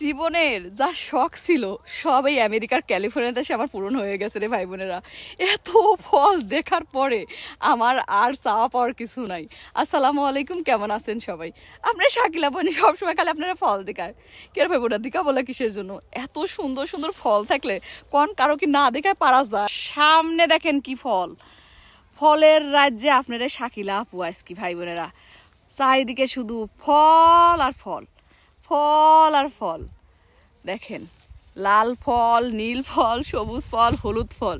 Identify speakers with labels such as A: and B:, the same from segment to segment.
A: জীবনের যা শখ ছিল সব এই আমেরিকার ক্যালিফোর্নিয়া দেশে আমার পূরণ হয়ে গেছে রে ভাই বোনেরা এত ফল দেখার পরে আমার আর চাওয়া পাওয়ার কিছু নাই আসসালামু আলাইকুম কেমন আছেন সবাই আপনার শাকিলা বোন সবসময় খালি আপনারা ফল দেখায় কেন ভাই বোনা দিকা বলে কিসের জন্য এত সুন্দর সুন্দর ফল থাকলে কোন কারো কি না দেখায় পারা যায় সামনে দেখেন কি ফল ফলের রাজ্যে আপনারা শাকিলা আপু আইসকি ভাই বোনেরা চারিদিকে শুধু ফল আর ফল ফল আর ফল দেখেন লাল ফল নীল ফল সবুজ ফল হলুদ ফল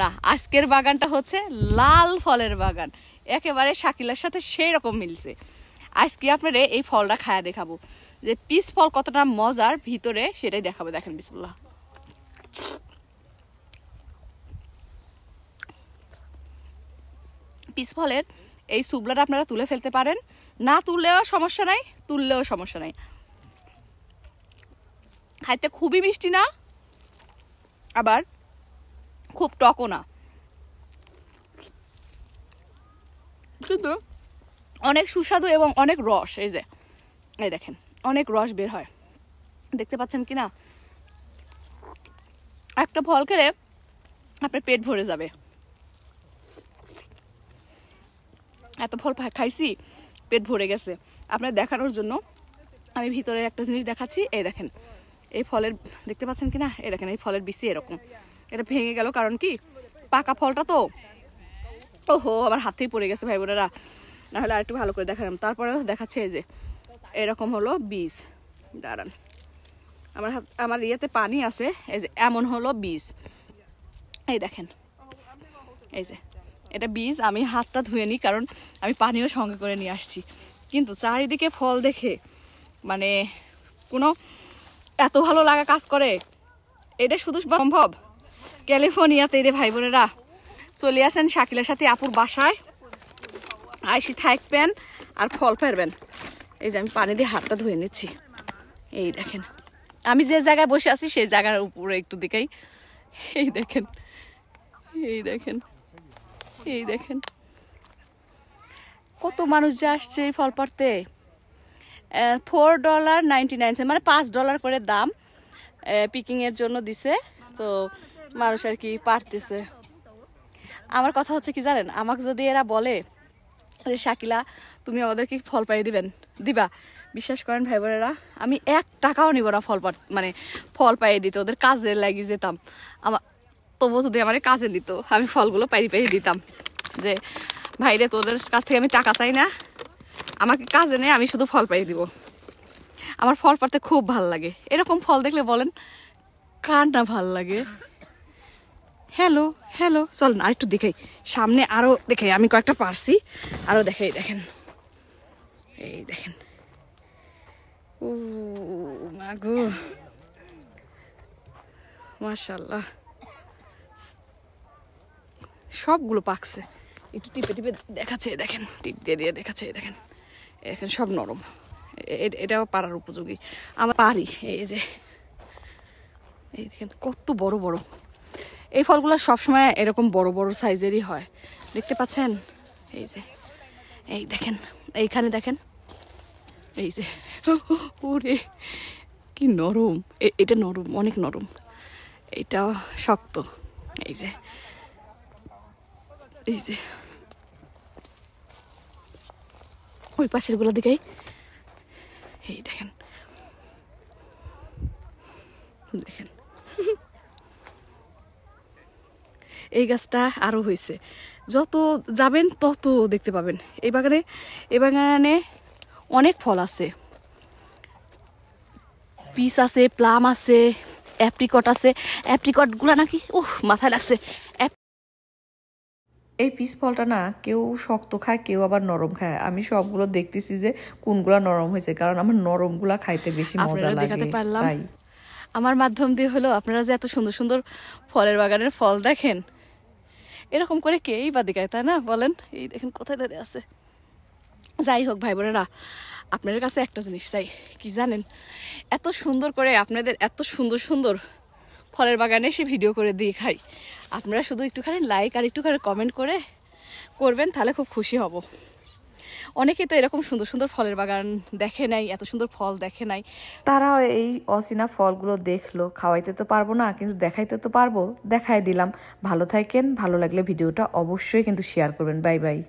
A: না আজকের বাগানটা হচ্ছে লাল ফলের বাগান একেবারে শাকিলার সাথে সেই রকম মিলছে আজকে আপনারে এই ফলটা খায়া দেখাবো যে পিস ফল কতটা মজার ভিতরে সেটাই দেখাবো দেখেন বিসমুল্লাহ পিস ফলের এই সুবলাটা আপনারা তুলে ফেলতে পারেন না তুললেও সমস্যা নাই তুললেও সমস্যা নাই খাইতে খুবই মিষ্টি না আবার খুব টকও না কিন্তু অনেক সুস্বাদু এবং অনেক রস এই যে এই দেখেন অনেক রস বের হয় দেখতে পাচ্ছেন কি না একটা ফল খেলে আপনার পেট ভরে যাবে এত ফল খাইছি পেট ভরে গেছে আপনার দেখানোর জন্য আমি ভিতরে একটা জিনিস দেখাচ্ছি এই দেখেন এই ফলের দেখতে পাচ্ছেন কি না এই দেখেন এই ফলের বিশি এরকম এটা ভেঙে গেল কারণ কি পাকা ফলটা তো ওহো আমার হাতেই পড়ে গেছে ভাই বোনেরা নাহলে আর একটু ভালো করে দেখালাম তারপরে দেখাচ্ছে এই যে এরকম হলো বীজ দাঁড়ান আমার হাত আমার ইয়েতে পানি আছে এই যে এমন হলো বীজ এই দেখেন এই যে এটা বীজ আমি হাতটা ধুয়ে নিই কারণ আমি পানিও সঙ্গে করে নিয়ে আসছি কিন্তু চারিদিকে ফল দেখে মানে কোনো এত ভালো লাগা কাজ করে এটা শুধু সম্ভব ক্যালিফোর্নিয়াতে রে ভাই বোনেরা চলে আসেন শাকিলের সাথে আপুর বাসায় আইসি থাকবেন আর ফল ফেরবেন এই যে আমি পানি দিয়ে হাতটা ধুয়ে নিচ্ছি এই দেখেন আমি যে জায়গায় বসে আছি সেই জায়গার উপরে একটু দিকেই এই দেখেন এই দেখেন এই দেখেন কত মানুষ যে আসছে এই ফল পাড়তে ফোর ডলার নাইনটি নাইন মানে পাঁচ ডলার করে দাম পিকিংয়ের জন্য দিছে তো মানুষ আর কি পারতেছে আমার কথা হচ্ছে কি জানেন আমাকে যদি এরা বলে যে শাকিলা তুমি আমাদেরকে ফল পাই দিবেন দিবা বিশ্বাস করেন ভাই বোনেরা আমি এক টাকাও নিব না ফল মানে ফল পাইয়ে দিত ওদের কাজে লাগিয়ে যেতাম আমার তবুও যদি আমার কাজে দিত আমি ফলগুলো পাইয়ে পাইয়ে দিতাম যে ভাইরে তোদের কাছ থেকে আমি টাকা চাই না আমাকে কাজে নেই আমি শুধু ফল পাই দিব আমার ফল পাড়তে খুব ভাল লাগে এরকম ফল দেখলে বলেন কার না ভাল লাগে হ্যালো হ্যালো চল না আরেকটু দেখাই সামনে আরও দেখাই আমি কয়েকটা পারছি আরও দেখাই দেখেন এই দেখেন ও মাগু মাশাল্লাহ সবগুলো পাকছে একটু টিপে টিপে দেখাচ্ছে দেখেন টিপ দিয়ে দিয়ে দেখাচ্ছে দেখেন এখানে সব নরম এটাও পাড়ার উপযোগী আমার পারি এই যে দেখেন কত বড় বড় এই ফলগুলো সবসময় এরকম বড় বড় সাইজেরই হয় দেখতে পাচ্ছেন এই যে এই দেখেন এইখানে দেখেন এই যে ওরে কি নরম এটা নরম অনেক নরম এইটাও শক্ত এই যে এই যে ওই পাশের গুলো দিকে এই দেখেন দেখেন এই গাছটা আরও হয়েছে যত যাবেন তত দেখতে পাবেন এই বাগানে এই বাগানে অনেক ফল আছে পিস আছে প্লাম আছে অ্যাপ্রিকট আছে অ্যাপ্রিকটগুলো নাকি ও মাথায় লাগছে এই পিস ফলটা না কেউ শক্ত খায় কেউ আবার নরম খায় আমি সবগুলো দেখতেছি যে কোনগুলা নরম হয়েছে কারণ আমার নরমগুলা খাইতে বেশি মজা লাগে তাই আমার মাধ্যম দিয়ে হলো আপনারা যে এত সুন্দর সুন্দর ফলের বাগানের ফল দেখেন এরকম করে কেই বা দেখায় তাই না বলেন এই দেখেন কোথায় দাঁড়িয়ে আছে যাই হোক ভাই বোনেরা আপনাদের কাছে একটা জিনিস চাই কি জানেন এত সুন্দর করে আপনাদের এত সুন্দর সুন্দর ফলের বাগানে সে ভিডিও করে দিয়ে খাই আপনারা শুধু একটুখানি লাইক আর একটুখানি কমেন্ট করে করবেন তাহলে খুব খুশি হব অনেকে তো এরকম সুন্দর সুন্দর ফলের বাগান দেখে নাই এত সুন্দর ফল দেখে নাই তারাও এই অসিনা ফলগুলো দেখলো খাওয়াইতে তো পারবো না কিন্তু দেখাইতে তো পারবো দেখাই দিলাম ভালো থাকেন ভালো লাগলে ভিডিওটা অবশ্যই কিন্তু শেয়ার করবেন বাই বাই